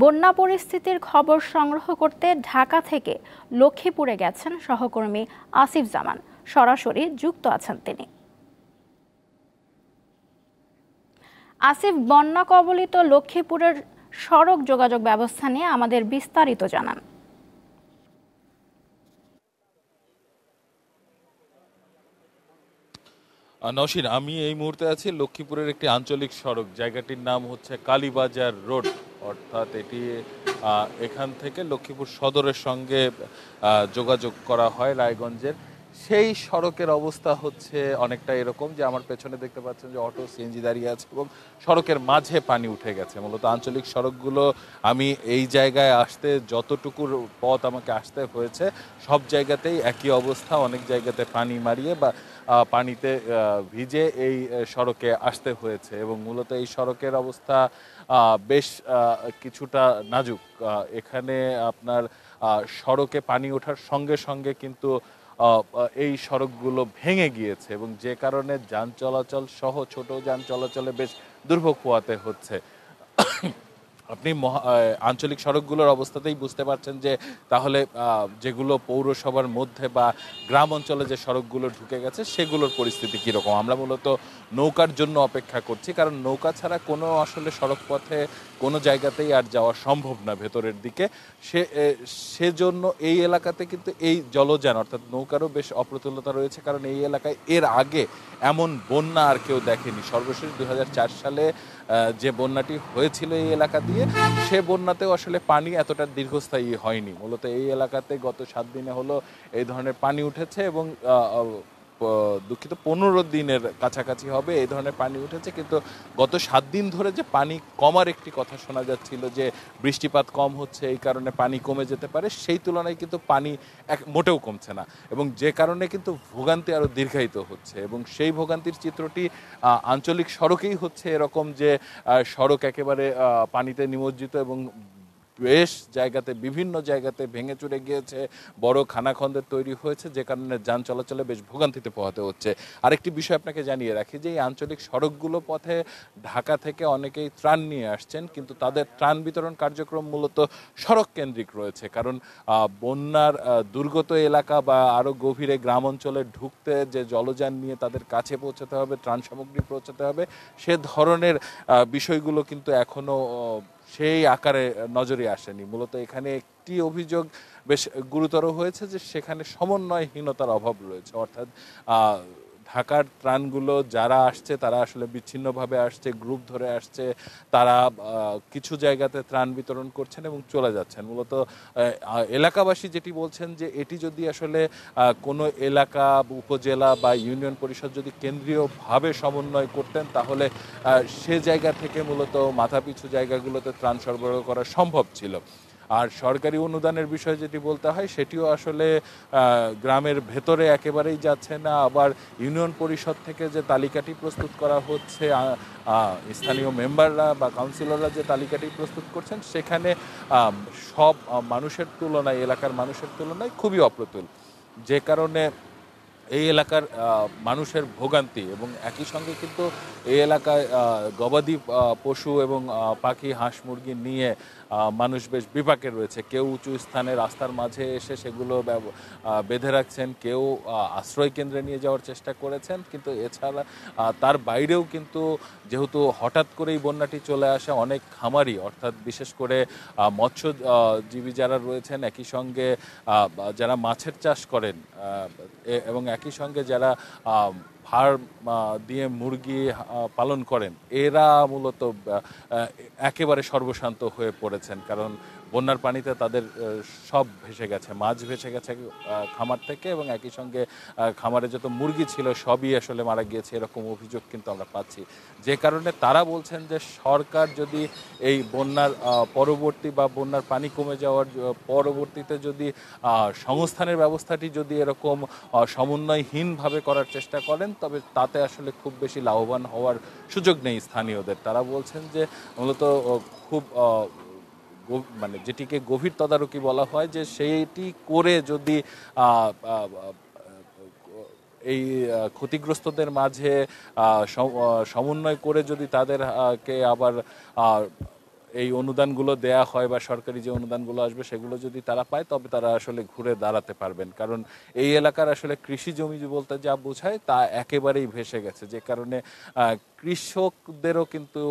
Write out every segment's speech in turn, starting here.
বন্যা পরিস্থিতির খবর সংগ্রহ করতে ঢাকা থেকে লক্ষ্মীপুরে গেছেন সহকর্মী আসিফ জামান সরাসরি যুক্ত আছেন তিনি আসিফ বন্যা কবলিত লক্ষ্মীপুরের সড়ক যোগাযোগ ব্যবস্থা নিয়ে আমাদের বিস্তারিত জানান নসীন আমি এই মুহূর্তে আছি লক্ষ্মীপুরের একটি আঞ্চলিক সড়ক জায়গাটির নাম হচ্ছে কালীবাজার রোড অর্থাৎ এটি এখান থেকে লক্ষ্মীপুর সদরের সঙ্গে যোগাযোগ করা হয় রায়গঞ্জের সেই সড়কের অবস্থা হচ্ছে অনেকটা এরকম যে আমার পেছনে দেখতে পাচ্ছেন যে অটো সিএনজি দাঁড়িয়ে আছে এবং সড়কের মাঝে পানি উঠে গেছে মূলত আঞ্চলিক সড়কগুলো আমি এই জায়গায় আসতে যতটুকুর পথ আমাকে আসতে হয়েছে সব জায়গাতেই একই অবস্থা অনেক জায়গাতে পানি মারিয়ে বা পানিতে ভিজে এই সড়কে আসতে হয়েছে এবং মূলত এই সড়কের অবস্থা বেশ কিছুটা নাজুক এখানে আপনার সড়কে পানি ওঠার সঙ্গে সঙ্গে কিন্তু এই সড়কগুলো ভেঙে গিয়েছে এবং যে কারণে যান চলাচল সহ ছোট যান চলাচলে বেশ দুর্ভোগ পোয়াতে হচ্ছে আপনি আঞ্চলিক সড়কগুলোর অবস্থাতেই বুঝতে পারছেন যে তাহলে যেগুলো পৌরসভার মধ্যে বা গ্রাম অঞ্চলে যে সড়কগুলো ঢুকে গেছে সেগুলোর পরিস্থিতি কীরকম আমরা মূলত নৌকার জন্য অপেক্ষা করছি কারণ নৌকা ছাড়া কোনো আসলে সড়কপথে কোনো জায়গাতেই আর যাওয়া সম্ভব না ভেতরের দিকে সে সেজন্য এই এলাকাতে কিন্তু এই জলযান অর্থাৎ নৌকারও বেশ অপ্রতুলতা রয়েছে কারণ এই এলাকায় এর আগে এমন বন্যা আর কেউ দেখেনি সর্বশেষ দু সালে যে বন্যাটি হয়েছিল এই এলাকা দিয়ে সে বন্যাতেও আসলে পানি এতটা দীর্ঘস্থায়ী হয়নি মূলত এই এলাকাতে গত সাত দিনে হলো এই ধরনের পানি উঠেছে এবং দুঃখিত পনেরো দিনের কাছাকাছি হবে এই ধরনের পানি উঠেছে কিন্তু গত সাত দিন ধরে যে পানি কমার একটি কথা শোনা যাচ্ছিল যে বৃষ্টিপাত কম হচ্ছে এই কারণে পানি কমে যেতে পারে সেই তুলনায় কিন্তু পানি এক মোটেও কমছে না এবং যে কারণে কিন্তু ভোগান্তি আরও দীর্ঘায়িত হচ্ছে এবং সেই ভোগান্তির চিত্রটি আঞ্চলিক সড়কেই হচ্ছে এরকম যে সড়ক একেবারে পানিতে নিমজ্জিত এবং বেশ জায়গাতে বিভিন্ন জায়গাতে ভেঙে চুরে গিয়েছে বড় খানাখন্দের তৈরি হয়েছে যে কারণে যান চলাচলে বেশ ভোগান্তিতে পোহাতে হচ্ছে আরেকটি বিষয় আপনাকে জানিয়ে রাখি যে এই আঞ্চলিক সড়কগুলো পথে ঢাকা থেকে অনেকেই ত্রাণ নিয়ে আসছেন কিন্তু তাদের ত্রাণ বিতরণ কার্যক্রম মূলত সড়ক কেন্দ্রিক রয়েছে কারণ বন্যার দুর্গত এলাকা বা আরও গভীরে গ্রাম অঞ্চলে ঢুকতে যে জলযান নিয়ে তাদের কাছে পৌঁছাতে হবে ত্রাণ সামগ্রী পৌঁছাতে হবে সে ধরনের বিষয়গুলো কিন্তু এখনও সেই আকারে নজরে আসেনি মূলত এখানে একটি অভিযোগ বেশ গুরুতর হয়েছে যে সেখানে সমন্বয়হীনতার অভাব রয়েছে অর্থাৎ ঢাকার ত্রাণগুলো যারা আসছে তারা আসলে বিচ্ছিন্নভাবে আসছে গ্রুপ ধরে আসছে তারা কিছু জায়গাতে ত্রাণ বিতরণ করছেন এবং চলে যাচ্ছেন মূলত এলাকাবাসী যেটি বলছেন যে এটি যদি আসলে কোনো এলাকা উপজেলা বা ইউনিয়ন পরিষদ যদি কেন্দ্রীয়ভাবে সমন্বয় করতেন তাহলে সে জায়গা থেকে মূলত মাথাপিছু জায়গাগুলোতে ত্রাণ সরবরাহ করা সম্ভব ছিল আর সরকারি অনুদানের বিষয়ে যেটি বলতে হয় সেটিও আসলে গ্রামের ভেতরে একেবারেই যাচ্ছে না আবার ইউনিয়ন পরিষদ থেকে যে তালিকাটি প্রস্তুত করা হচ্ছে স্থানীয় মেম্বাররা বা কাউন্সিলররা যে তালিকাটি প্রস্তুত করছেন সেখানে সব মানুষের তুলনায় এলাকার মানুষের তুলনায় খুবই অপ্রতুল যে কারণে এই এলাকার মানুষের ভোগান্তি এবং একই সঙ্গে কিন্তু এই এলাকায় গবাদি পশু এবং পাখি হাঁস মুরগি নিয়ে মানুষ বেশ বিপাকে রয়েছে কেউ উঁচু স্থানে রাস্তার মাঝে এসে সেগুলো বেঁধে রাখছেন কেউ আশ্রয় কেন্দ্রে নিয়ে যাওয়ার চেষ্টা করেছেন কিন্তু এছাড়া তার বাইরেও কিন্তু যেহেতু হঠাৎ করেই বন্যাটি চলে আসে অনেক খামারি অর্থাৎ বিশেষ করে মৎস্যজীবী যারা রয়েছেন একই সঙ্গে যারা মাছের চাষ করেন এবং একই সঙ্গে যারা হাড় দিয়ে মুরগি পালন করেন এরা মূলত একেবারে সর্বশান্ত হয়ে পড়েছেন কারণ বন্যার পানিতে তাদের সব ভেসে গেছে মাছ ভেসে গেছে খামার থেকে এবং একই সঙ্গে খামারে যত মুরগি ছিল সবই আসলে মারা গিয়েছে এরকম অভিযোগ কিন্তু আমরা পাচ্ছি যে কারণে তারা বলছেন যে সরকার যদি এই বন্যার পরবর্তী বা বন্যার পানি কমে যাওয়ার পরবর্তীতে যদি সংস্থানের ব্যবস্থাটি যদি এরকম সমন্বয়হীনভাবে করার চেষ্টা করেন তবে তাতে আসলে খুব বেশি লাভবান হওয়ার সুযোগ নেই স্থানীয়দের তারা বলছেন যে মূলত খুব মানে যেটিকে গভীর তদারকি বলা হয় যে সেইটি করে যদি এই ক্ষতিগ্রস্তদের মাঝে সমন্বয় করে যদি তাদেরকে আবার এই অনুদানগুলো দেয়া হয় বা সরকারি যে অনুদানগুলো আসবে সেগুলো যদি তারা পায় তবে তারা আসলে ঘুরে দাঁড়াতে পারবেন কারণ এই এলাকার আসলে কৃষি জমি বলতে যা বোঝায় তা একেবারেই ভেসে গেছে যে কারণে কৃষকদেরও কিন্তু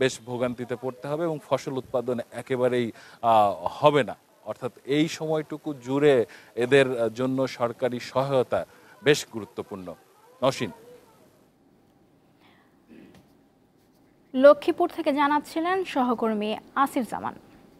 বেশ ভোগান্তিতে পড়তে হবে এবং ফসল উৎপাদন একেবারেই হবে না অর্থাৎ এই সময়টুকু জুড়ে এদের জন্য সরকারি সহায়তা বেশ গুরুত্বপূর্ণ নসীন লক্ষ্মীপুর থেকে জানাচ্ছিলেন সহকর্মী আসিফ জামান